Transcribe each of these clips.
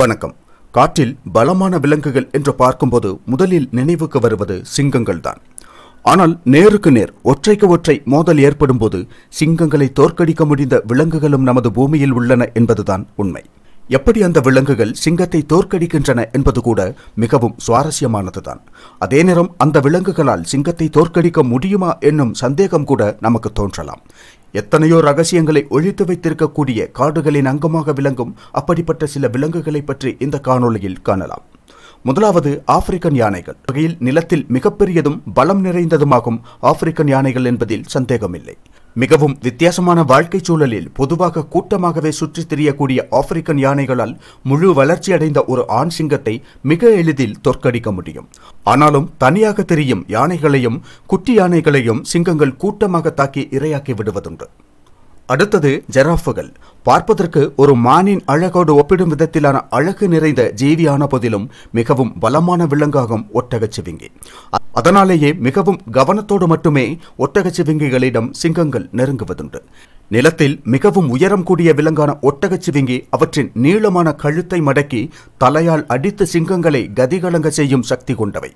வணக்கம் காற்றில் பலமான விலங்குகள் என்று பார்க்கும்போது முதலில் நினைவுக்கு வருவது சிங்கங்கள் தான் ஆனால் நேருக்கு நேர் ஒற்றைக்கு ஒற்றை மோதல் ஏற்படும்போது சிங்கங்களை தோற்கடிக்க முடிந்த விலங்குகளும் நமது பூமியில் உள்ளன என்பதுதான் உண்மை எப்படி அந்த விலங்குகள் சிங்கத்தை தோற்கடிக்கின்றன என்பது கூட மிகவும் சுவாரஸ்யமானதுதான் அதே நேரம் அந்த விலங்குகளால் சிங்கத்தை தோற்கடிக்க முடியுமா என்னும் சந்தேகம் கூட நமக்கு தோன்றலாம் எத்தனையோ ரகசியங்களை ஒழித்து வைத்திருக்கக்கூடிய காடுகளின் அங்கமாக விளங்கும் அப்படிப்பட்ட சில விலங்குகளை பற்றி இந்த காணொளியில் காணலாம் முதலாவது ஆப்பிரிக்கன் யானைகள் வகையில் நிலத்தில் மிகப்பெரியதும் பலம் நிறைந்ததுமாகும் ஆப்பிரிக்கன் யானைகள் என்பதில் சந்தேகமில்லை மிகவும் வித்தியாசமான வாழ்க்கை சூழலில் பொதுவாக கூட்டமாகவே சுற்றி திரியக்கூடிய ஆப்பிரிக்கன் யானைகளால் முழு வளர்ச்சியடைந்த ஒரு ஆண் சிங்கத்தை மிக எளிதில் தோற்கடிக்க முடியும் ஆனாலும் தனியாக தெரியும் யானைகளையும் குட்டி யானைகளையும் சிங்கங்கள் கூட்டமாக தாக்கி இரையாக்கி விடுவதுண்டு அடுத்தது ஜெராஃபுகள் பார்ப்பதற்கு ஒரு மானின் அழகோடு ஒப்பிடும் விதத்திலான அழகு நிறைந்த ஜீவியான போதிலும் மிகவும் பலமான விலங்காகும் ஒட்டகச்சிவிங்கி அதனாலேயே மிகவும் கவனத்தோடு மட்டுமே ஒட்டகச்சிவிங்கிகளிடம் சிங்கங்கள் நெருங்குவதுண்டு நிலத்தில் மிகவும் உயரம் கூடிய விலங்கான ஒட்டகச்சிவிங்கி அவற்றின் நீளமான கழுத்தை மடக்கி தலையால் அடித்து சிங்கங்களை கதிகலங்க செய்யும் சக்தி கொண்டவை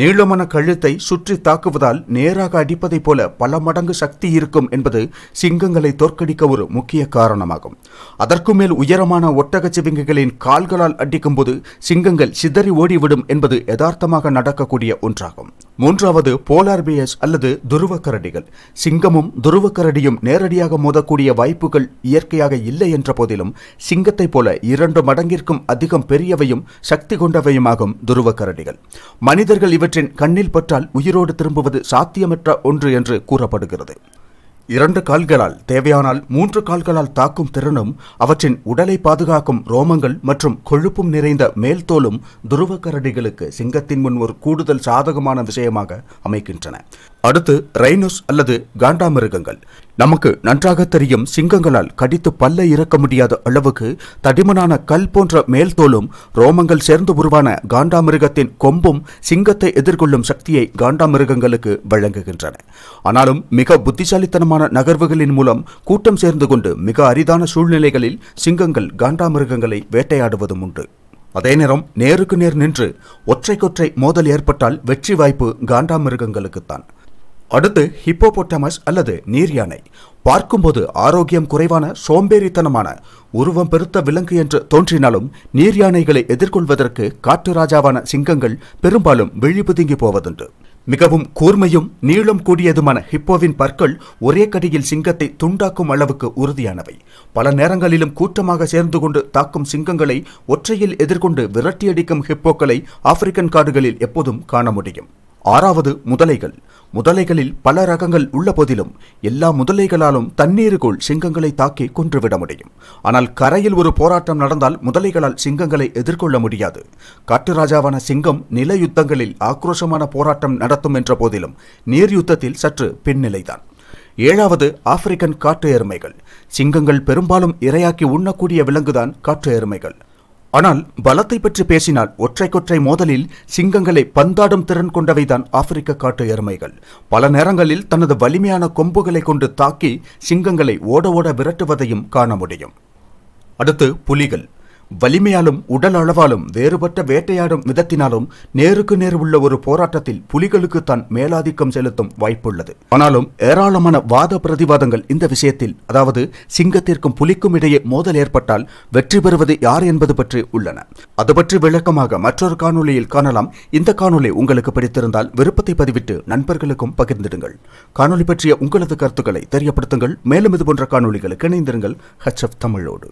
நீளமான கழுத்தை சுற்றி தாக்குவதால் நேராக அடிப்பதைப் போல பல மடங்கு சக்தி இருக்கும் என்பது சிங்கங்களை தோற்கடிக்க ஒரு முக்கிய காரணமாகும் அதற்கு மேல் உயரமான ஒட்டகச்சிவிங்குகளின் கால்களால் அடிக்கும்போது சிங்கங்கள் சிதறி ஓடிவிடும் என்பது யதார்த்தமாக நடக்கக்கூடிய ஒன்றாகும் மூன்றாவது போலார்பியஸ் அல்லது துருவக்கரடிகள் சிங்கமும் துருவக்கரடியும் நேரடியாக மோதக்கூடிய வாய்ப்புகள் இயற்கையாக இல்லை என்ற போதிலும் சிங்கத்தைப் போல இரண்டு மடங்கிற்கும் அதிகம் பெரியவையும் சக்தி கொண்டவையுமாகும் துருவக்கரடிகள் மனிதர்கள் இவற்றின் கண்ணில் பற்றால் உயிரோடு திரும்புவது சாத்தியமற்ற ஒன்று என்று கூறப்படுகிறது இரண்டு கால்களால் தேவையானால் மூன்று கால்களால் தாக்கும் திறனும் அவற்றின் உடலை பாதுகாக்கும் ரோமங்கள் மற்றும் கொழுப்பும் நிறைந்த மேல்தோலும் துருவ கரடிகளுக்கு சிங்கத்தின் முன் ஒரு கூடுதல் சாதகமான விஷயமாக அமைக்கின்றன அடுத்து ரைனோஸ் அல்லது காண்டாமிருகங்கள் நமக்கு நன்றாக தெரியும் சிங்கங்களால் கடித்து பல்ல இறக்க முடியாத அளவுக்கு தடிமனான கல் போன்ற மேல் தோலும் ரோமங்கள் சேர்ந்து உருவான காண்டாமிருகத்தின் கொம்பும் சிங்கத்தை எதிர்கொள்ளும் சக்தியை காண்டாமிருகங்களுக்கு வழங்குகின்றன ஆனாலும் மிக புத்திசாலித்தனமான நகர்வுகளின் மூலம் கூட்டம் சேர்ந்து கொண்டு மிக அரிதான சூழ்நிலைகளில் சிங்கங்கள் காண்டாமிருகங்களை வேட்டையாடுவதும் உண்டு அதே நேரம் நேருக்கு நேர் நின்று ஒற்றைக்கொற்றை மோதல் ஏற்பட்டால் வெற்றி வாய்ப்பு காண்டாமிருகங்களுக்குத்தான் அடுத்து ஹிப்போபோட்டமஸ் அல்லது நீர் யானை பார்க்கும்போது ஆரோக்கியம் குறைவான சோம்பேறித்தனமான உருவம் பெருத்த விலங்கு என்று தோன்றினாலும் நீர் யானைகளை எதிர்கொள்வதற்கு காட்டு ராஜாவான சிங்கங்கள் பெரும்பாலும் விழிபுதுங்கி போவதுண்டு மிகவும் கூர்மையும் நீளம் கூடியதுமான ஹிப்போவின் பற்கள் ஒரே கடியில் சிங்கத்தை துண்டாக்கும் அளவுக்கு உறுதியானவை பல நேரங்களிலும் கூட்டமாக சேர்ந்து கொண்டு தாக்கும் சிங்கங்களை ஒற்றையில் எதிர்கொண்டு விரட்டியடிக்கும் ஹிப்போக்களை ஆப்பிரிக்கன் காடுகளில் எப்போதும் காண முடியும் ஆறாவது முதலைகள் முதலைகளில் பல ரகங்கள் உள்ள போதிலும் எல்லா முதலைகளாலும் தண்ணீருக்குள் சிங்கங்களை தாக்கி கொன்றுவிட முடியும் ஆனால் கரையில் ஒரு போராட்டம் நடந்தால் முதலைகளால் சிங்கங்களை எதிர்கொள்ள முடியாது காட்டு ராஜாவான சிங்கம் நில யுத்தங்களில் ஆக்ரோஷமான போராட்டம் நடத்தும் என்ற போதிலும் நீர் யுத்தத்தில் சற்று பின்னிலைதான் ஏழாவது ஆப்பிரிக்கன் காட்டு எருமைகள் சிங்கங்கள் பெரும்பாலும் இரையாக்கி உண்ணக்கூடிய விலங்குதான் காட்டு எருமைகள் ஆனால் பலத்தை பற்றி பேசினால் ஒற்றை கொற்றை மோதலில் சிங்கங்களை பந்தாடும் திறன் கொண்டவைதான் ஆப்பிரிக்க காட்டு எருமைகள் பல நேரங்களில் தனது வலிமையான கொம்புகளை கொண்டு தாக்கி சிங்கங்களை ஓட ஓட விரட்டுவதையும் காண முடியும் அடுத்து புலிகள் வலிமையாலும் உடல் அளவாலும் வேறுபட்ட வேட்டையாடும் விதத்தினாலும் நேருக்கு நேர் உள்ள ஒரு போராட்டத்தில் புலிகளுக்கு தான் மேலாதிக்கம் செலுத்தும் வாய்ப்புள்ளது ஆனாலும் ஏராளமான வாத பிரதிவாதங்கள் இந்த விஷயத்தில் அதாவது சிங்கத்திற்கும் புலிக்கும் இடையே மோதல் ஏற்பட்டால் வெற்றி பெறுவது யார் என்பது பற்றி உள்ளன அது பற்றி விளக்கமாக மற்றொரு காணொலியில் காணலாம் இந்த காணொலி உங்களுக்கு பிடித்திருந்தால் விருப்பத்தை பதிவிட்டு நண்பர்களுக்கும் பகிர்ந்திடுங்கள் காணொலி பற்றிய உங்களது கருத்துக்களை தெரியப்படுத்துங்கள் மேலும் இது போன்ற காணொலிகளுக்கு இணைந்திருங்கள் ஹச் தமிழோடு